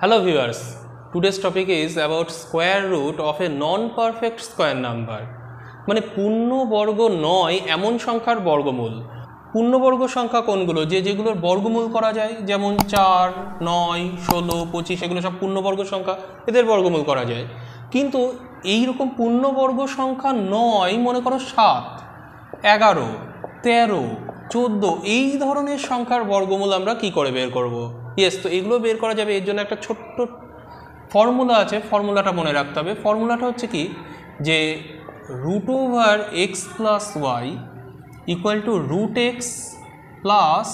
Hello viewers, today's topic is about square root of a non-perfect square number. মানে বর্গ নয় এমন সংখ্যার বর্গমূল পূর্ণবর্গ সংখ্যা কোনগুলো যে যেগুলোর বর্গমূল করা যায় যেমন চার নয় ষোলো পঁচিশ এগুলো সব পূর্ণবর্গ সংখ্যা এদের বর্গমূল করা যায় কিন্তু এই রকম পূর্ণবর্গ সংখ্যা নয় মনে করো সাত এগারো তেরো চোদ্দো এই ধরনের সংখ্যার বর্গমূল আমরা কি করে বের করবো ইয়েস তো এগুলো বের করা যাবে এর জন্য একটা ছোট্ট ফর্মুলা আছে ফর্মুলাটা মনে রাখতে হবে ফর্মুলাটা হচ্ছে কি যে root over x plus y equal to root x plus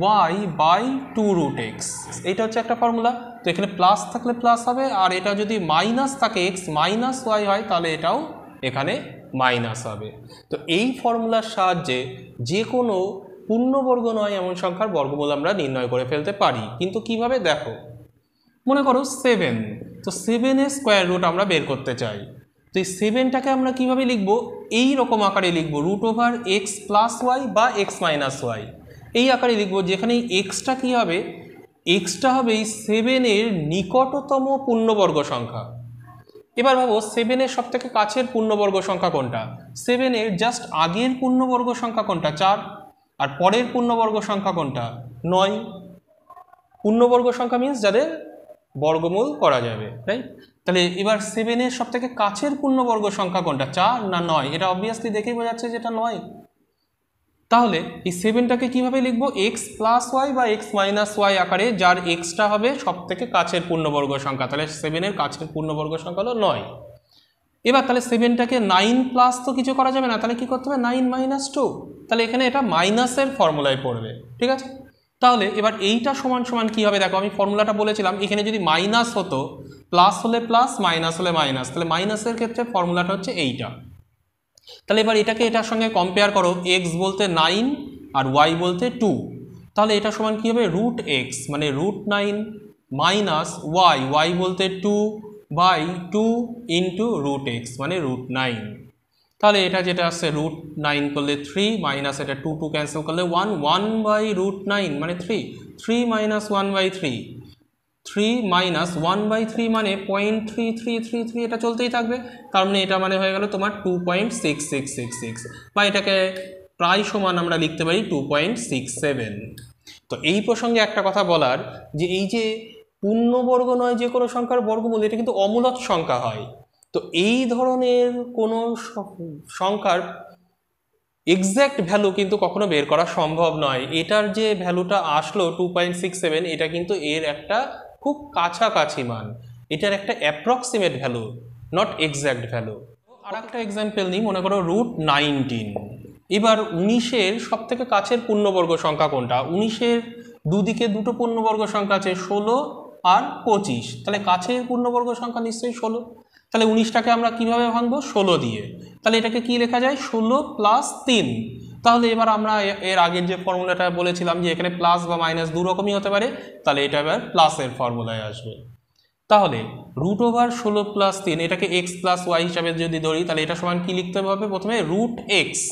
y by two root x এটা হচ্ছে একটা ফর্মুলা তো এখানে প্লাস থাকলে প্লাস হবে আর এটা যদি মাইনাস থাকে এক্স মাইনাস ওয়াই হয় তাহলে এটাও এখানে মাইনাস হবে তো এই ফর্মুলার সাহায্যে যে কোনো পূর্ণবর্গ নয় এমন সংখ্যার বর্গমূল আমরা নির্ণয় করে ফেলতে পারি কিন্তু কিভাবে দেখো মনে করো সেভেন তো সেভেনের স্কোয়ার রুট আমরা বের করতে চাই তো এই সেভেনটাকে আমরা কীভাবে লিখবো এই রকম আকারে লিখবো root over x plus y বা এক্স মাইনাস ওয়াই এই আকারে লিখবো যেখানে এক্সটা কী হবে এক্সটা হবে এই সেভেনের নিকটতম পূর্ণবর্গ সংখ্যা এবার ভাবো সেভেনের সবথেকে কাছের পূর্ণবর্গ সংখ্যা কোনটা সেভেনের জাস্ট আগের পূর্ণবর্গ সংখ্যা কোনটা চার আর পরের পূর্ণবর্গ সংখ্যা কোনটা নয় পূর্ণবর্গ সংখ্যা মিন্স যাদের বর্গমূল করা যাবে রাইট তাহলে এবার সেভেনের সব থেকে কাছের পূর্ণবর্গ সংখ্যা কোনটা চার না নয় এটা অবভিয়াসলি দেখেই বোঝা যাচ্ছে যেটা নয় তাহলে এই সেভেনটাকে কীভাবে লিখব এক্স প্লাস ওয়াই বা এক্স মাইনাস ওয়াই আকারে যার এক্সটা হবে সব থেকে কাছের পূর্ণবর্গ সংখ্যা তাহলে সেভেনের কাছের পূর্ণবর্গ সংখ্যা হলো নয় এবার তাহলে সেভেনটাকে নাইন প্লাস তো কিছু করা যাবে না তাহলে কি করতে হবে নাইন মাইনাস টু তাহলে এখানে এটা মাইনাসের ফর্মুলায় পড়বে ঠিক আছে তাহলে এবার এইটা সমান সমান কী হবে দেখো আমি ফর্মুলাটা বলেছিলাম এখানে যদি মাইনাস হতো প্লাস হলে প্লাস মাইনাস হলে মাইনাস তাহলে মাইনাসের ক্ষেত্রে ফর্মুলাটা হচ্ছে এইটা তাহলে এবার এটাকে এটার সঙ্গে কম্পেয়ার করো এক্স বলতে নাইন আর ওয়াই বলতে টু তাহলে এটা সমান কী হবে রুট এক্স মানে root nine minus y y বলতে two by two into root x মানে রুট নাইন তাহলে এটা যেটা আসছে রুট নাইন করলে থ্রি মাইনাস এটা টু টু ক্যান্সেল করলে one one by root nine মানে three three minus one by three three minus one by three মানে point three three three three এটা চলতেই থাকবে তার মানে এটা মানে হয়ে গেল তোমার two point six six six six বা এটাকে প্রায় সমান আমরা লিখতে পারি টু পয়েন্ট সিক্স সেভেন তো এই প্রসঙ্গে একটা কথা বলার যে এই যে পূর্ণবর্গ নয় যে কোনো সংখ্যার বর্গমূল এটা কিন্তু অমূলত সংখ্যা হয় তো এই ধরনের কোনো সংখ্যার এক্স্যাক্ট ভ্যালু কিন্তু কখনো বের করা সম্ভব নয় এটার যে ভ্যালুটা আসলো টু পয়েন্ট সিক্স সেভেন এটা কিন্তু এর একটা খুব কাছাকাছি মান এটার একটা approximate value not exact value আর একটা এক্সাম্পল নিই মনে করো রুট নাইনটিন এবার উনিশের সব থেকে কাছের পূর্ণবর্গ সংখ্যা কোনটা উনিশের দুদিকে দুটো পূর্ণবর্গ সংখ্যা আছে ষোলো আর পঁচিশ তাহলে কাছের পূর্ণবর্গ সংখ্যা নিশ্চয়ই ষোলো তাহলে উনিশটাকে আমরা কিভাবে ভাঙবো ষোলো দিয়ে তাহলে এটাকে কি লেখা যায় ষোলো প্লাস তিন তাহলে এবার আমরা এর আগের যে ফর্মুলাটা বলেছিলাম যে এখানে প্লাস বা মাইনাস দু রকমই হতে পারে তাহলে এটা এবার প্লাসের ফর্মুলায় আসবে তাহলে রুট ওভার ষোলো প্লাস তিন এটাকে এক্স প্লাস ওয়াই হিসাবে যদি ধরি তাহলে এটা সমান কি লিখতে হবে প্রথমে রুট এক্স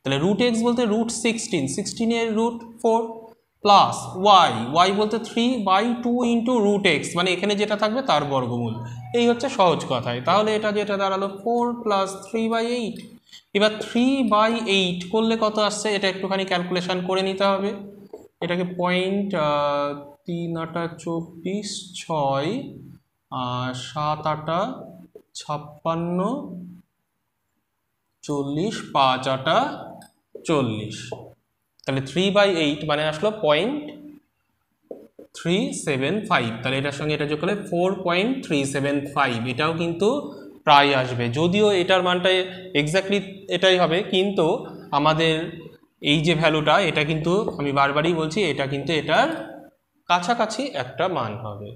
তাহলে রুট এক্স বলতে রুট সিক্সটিন সিক্সটিনের root four plus y y বলতে three by two into root x মানে এখানে যেটা থাকবে তার বর্গমূল এই হচ্ছে সহজ কথায় তাহলে এটা যেটা দাঁড়ালো four plus three by eight এবার থ্রি বাই এইট করলে কত আসছে এটা একটুখানি ক্যালকুলেশান করে নিতে হবে এটাকে পয়েন্ট তিন আটা চব্বিশ ছয় সাত আটা ছাপ্পান্ন চল্লিশ পাঁচ আটা চল্লিশ তাহলে থ্রি বাই এইট মানে আসলো পয়েন্ট থ্রি সেভেন ফাইভ তাহলে এটার সঙ্গে এটা যোগ করলে four point three seven five এটাও কিন্তু প্রায় আসবে যদিও এটার মানটা এক্স্যাক্টলি এটাই হবে কিন্তু আমাদের এই যে ভ্যালুটা এটা কিন্তু আমি বারবারই বলছি এটা কিন্তু এটার কাছাকাছি একটা মান হবে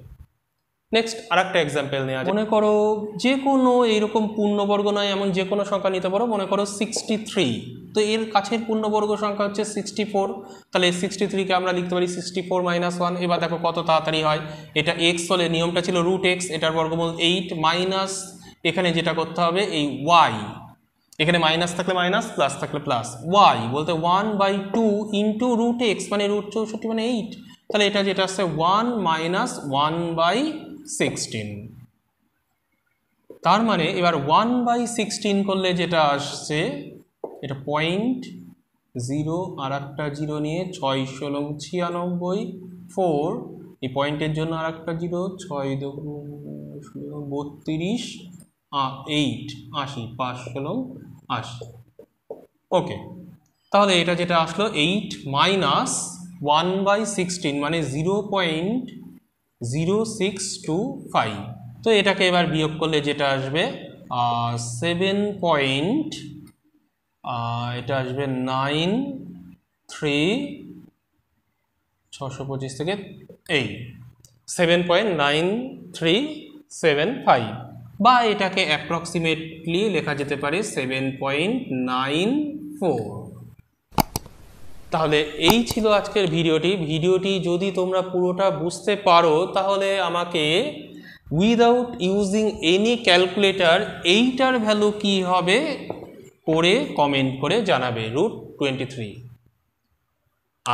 নেক্সট আর একটা এক্সাম্পল নেওয়া মনে করো যে কোনো এইরকম পূর্ণবর্গ নয় এমন যে কোনো সংখ্যা নিতে পারো মনে করো সিক্সটি থ্রি তো এর কাছের পূর্ণবর্গ সংখ্যা হচ্ছে সিক্সটি ফোর তাহলে সিক্সটি থ্রিকে আমরা লিখতে পারি সিক্সটি ফোর মাইনাস ওয়ান এবার দেখো কত তাড়াতাড়ি হয় এটা এক্স হলে নিয়মটা ছিল রুট এক্স এটার বর্গমূল এইট মাইনাস এখানে যেটা করতে হবে এই ওয়াই এখানে মাইনাস থাকলে মাইনাস প্লাস থাকলে প্লাস ওয়াই বলতে one by two into root x মানে রুট চৌষট্টি মানে এইট তাহলে এটা যেটা আসছে one minus one by sixteen তার মানে এবার ওয়ান বাই সিক্সটিন করলে যেটা আসছে এটা পয়েন্ট জিরো আর একটা জিরো নিয়ে ছয় ষোলো ছিয়ানব্বই ফোর এই পয়েন্টের জন্য আর একটা জিরো ছয় বত্রিশ এইট আশি পাঁচ ষোলো আশি ওকে তাহলে এটা যেটা আসলো eight minus one by sixteen মানে zero point zero six two five তো এটাকে এবার বিয়োগ করলে যেটা আসবে সেভেন পয়েন্ট এটা আসবে নাইন থ্রি ছশো পঁচিশ থেকে এই seven point nine three seven five বা এটাকে অ্যাপ্রক্সিমেটলি লেখা যেতে পারে সেভেন পয়েন্ট নাইন ফোর তাহলে এই ছিল আজকের ভিডিওটি ভিডিওটি যদি তোমরা পুরোটা বুঝতে পারো তাহলে আমাকে উইদাউট ইউজিং এনি ক্যালকুলেটার এইটার ভ্যালু কি হবে পড়ে কমেন্ট করে জানাবে রুট টোয়েন্টি থ্রি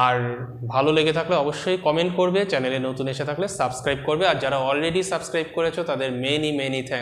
আর ভালো লেগে থাকলে অবশ্যই কমেন্ট করবে চ্যানেলে নতুন এসে থাকলে সাবস্ক্রাইব করবে আর যারা অলরেডি সাবস্ক্রাইব করেছো তাদের মেনি মেনি থ্যাংক